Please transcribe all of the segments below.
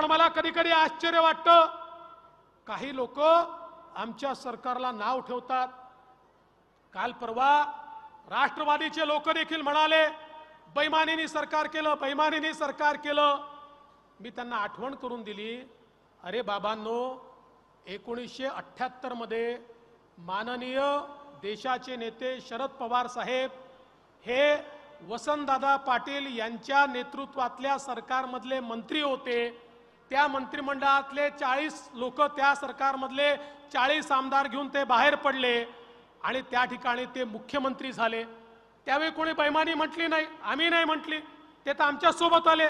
पण मला कधी कधी आश्चर्य वाटतं काही लोक आमच्या सरकारला नाव ठेवतात काल परवा राष्ट्रवादीचे लोक देखील म्हणाले बैमानीने सरकार केलं बैमानीने सरकार केलं मी त्यांना आठवण करून दिली अरे बाबांनो एकोणीसशे अठ्ठ्याहत्तरमध्ये माननीय देशाचे नेते शरद पवार साहेब हे वसंतदादा पाटील यांच्या नेतृत्वातल्या सरकारमधले मंत्री होते त्या मंत्रिमंडळातले चाळीस लोक त्या सरकारमधले चाळीस आमदार घेऊन ते बाहेर पडले आणि त्या ठिकाणी ते मुख्यमंत्री झाले त्यावेळी कोणी बैमानी म्हटली नाही आम्ही नाही म्हटली ते तर आमच्यासोबत आले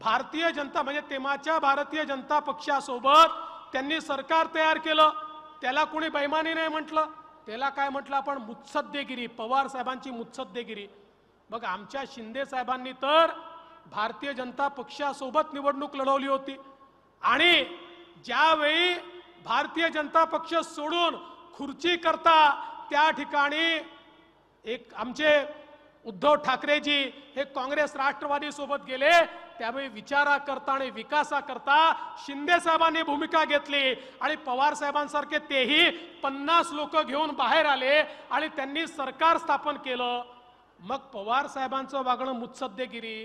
भारतीय जनता म्हणजे तेमाच्या भारतीय जनता पक्षासोबत त्यांनी सरकार तयार केलं त्याला कोणी बैमानी नाही म्हटलं त्याला काय म्हटलं आपण मुत्सद्देगिरी पवार साहेबांची मुत्सद्देगिरी मग आमच्या शिंदे साहेबांनी तर भारतीय जनता पक्षासोबत निवडणूक लढवली होती आणि ज्यावेळी भारतीय जनता पक्ष सोडून खुर्ची करता त्या ठिकाणी एक आमचे उद्धव ठाकरेजी हे काँग्रेस राष्ट्रवादी सोबत गेले त्यावेळी विचारा करता आणि विकासा करता शिंदे साहेबांनी भूमिका घेतली आणि पवार साहेबांसारखे तेही पन्नास लोक घेऊन बाहेर आले आणि त्यांनी सरकार स्थापन केलं मग पवार साहेबांचं वागणं मुत्सद्देगिरी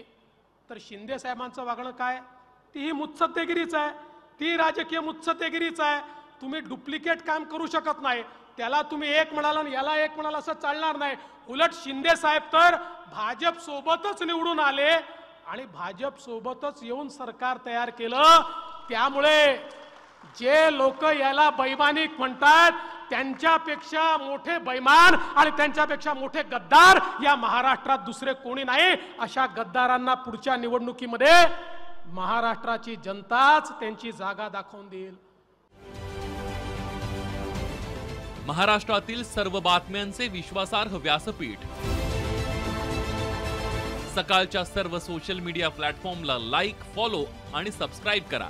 तर शिंदे साहेबांचं वागणं काय ती ही मुत्सत्तेगिरीच आहे ती राजकीय मुत्सत्तेगिरीच आहे तुम्ही डुप्लिकेट काम करू शकत नाही त्याला तुम्ही एक म्हणाला आणि याला एक म्हणाला असं चालणार नाही उलट शिंदे साहेब तर भाजप सोबतच निवडून आले आणि भाजप सोबतच येऊन सरकार तयार केलं त्यामुळे जे लोक याला बैमानिक म्हणतात त्यांच्यापेक्षा मोठे बैमान आणि त्यांच्यापेक्षा मोठे गद्दार या महाराष्ट्रात दुसरे कोणी नाही अशा गद्दारांना पुढच्या निवडणुकीमध्ये महाराष्ट्राची जनताच त्यांची जागा दाखवून देईल महाराष्ट्रातील सर्व बातम्यांचे विश्वासार्ह व्यासपीठ सकाळच्या सर्व सोशल मीडिया प्लॅटफॉर्मला लाईक फॉलो आणि सबस्क्राईब करा